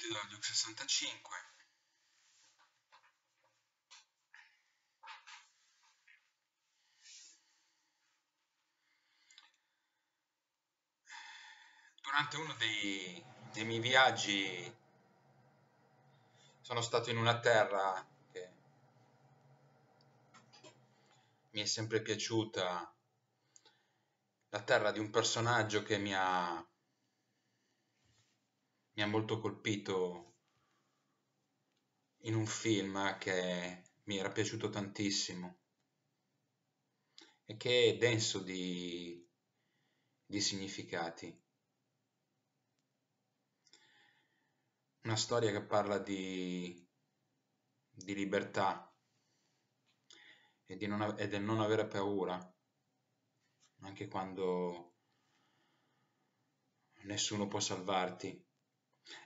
prodotti dalla Duke 65 durante uno dei, dei miei viaggi sono stato in una terra che mi è sempre piaciuta la terra di un personaggio che mi ha mi ha molto colpito in un film che mi era piaciuto tantissimo e che è denso di, di significati. Una storia che parla di, di libertà e, di non, e del non avere paura, anche quando nessuno può salvarti.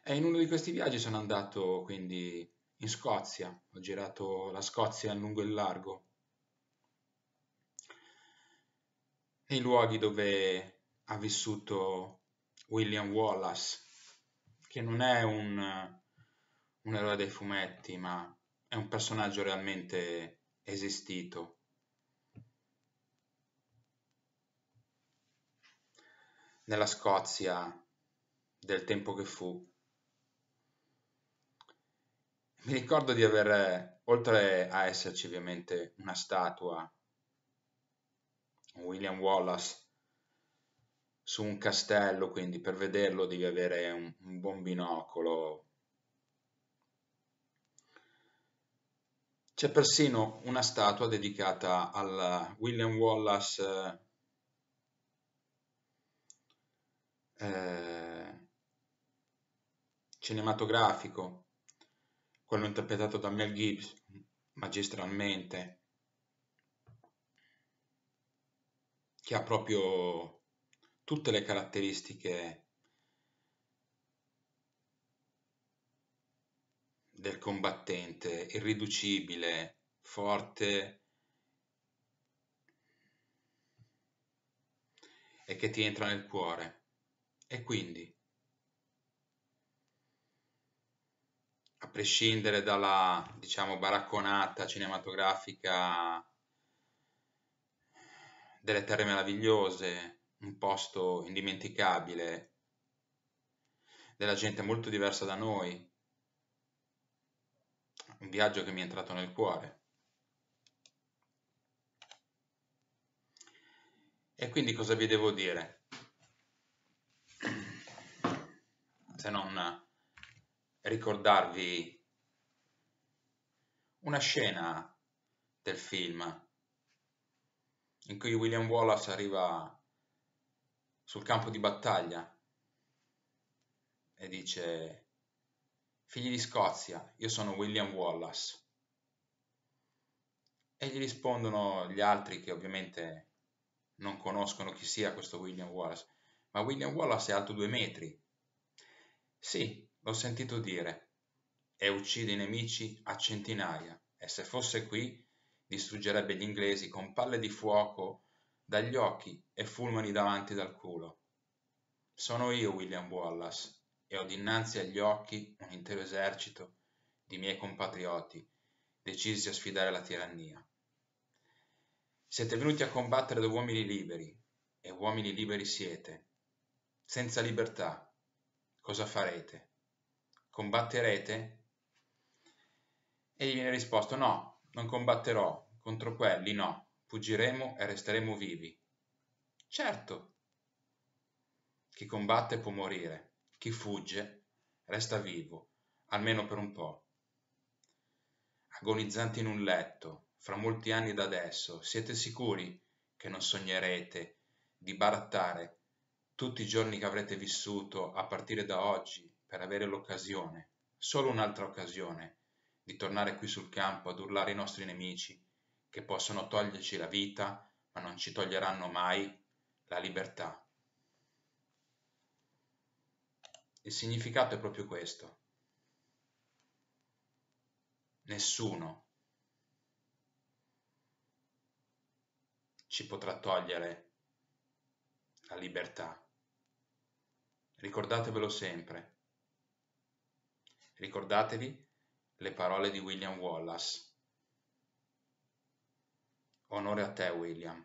E in uno di questi viaggi sono andato quindi in Scozia, ho girato la Scozia a lungo e in largo, nei luoghi dove ha vissuto William Wallace, che non è un, un eroe dei fumetti, ma è un personaggio realmente esistito. Nella Scozia del tempo che fu. Mi ricordo di aver, oltre a esserci ovviamente una statua, William Wallace, su un castello, quindi per vederlo devi avere un, un buon binocolo. C'è persino una statua dedicata al William Wallace eh, cinematografico, quello interpretato da Mel Gibbs magistralmente, che ha proprio tutte le caratteristiche del combattente, irriducibile, forte e che ti entra nel cuore. E quindi prescindere dalla diciamo baracconata cinematografica delle terre meravigliose, un posto indimenticabile, della gente molto diversa da noi, un viaggio che mi è entrato nel cuore. E quindi cosa vi devo dire? Se non ricordarvi una scena del film in cui William Wallace arriva sul campo di battaglia e dice Figli di Scozia, io sono William Wallace. E gli rispondono gli altri che ovviamente non conoscono chi sia questo William Wallace. Ma William Wallace è alto due metri. Sì, L'ho sentito dire: "E uccide i nemici a centinaia, e se fosse qui distruggerebbe gli inglesi con palle di fuoco dagli occhi e fulmini davanti dal culo". Sono io William Wallace e ho dinanzi agli occhi un intero esercito di miei compatrioti decisi a sfidare la tirannia. Siete venuti a combattere da uomini liberi, e uomini liberi siete. Senza libertà cosa farete? Combatterete? E gli viene risposto no, non combatterò, contro quelli no, fuggiremo e resteremo vivi. Certo, chi combatte può morire, chi fugge resta vivo, almeno per un po'. Agonizzanti in un letto, fra molti anni da adesso, siete sicuri che non sognerete di barattare tutti i giorni che avrete vissuto a partire da oggi per avere l'occasione, solo un'altra occasione, di tornare qui sul campo ad urlare i nostri nemici, che possono toglierci la vita, ma non ci toglieranno mai la libertà. Il significato è proprio questo. Nessuno ci potrà togliere la libertà. Ricordatevelo sempre. Ricordatevi le parole di William Wallace. Onore a te, William.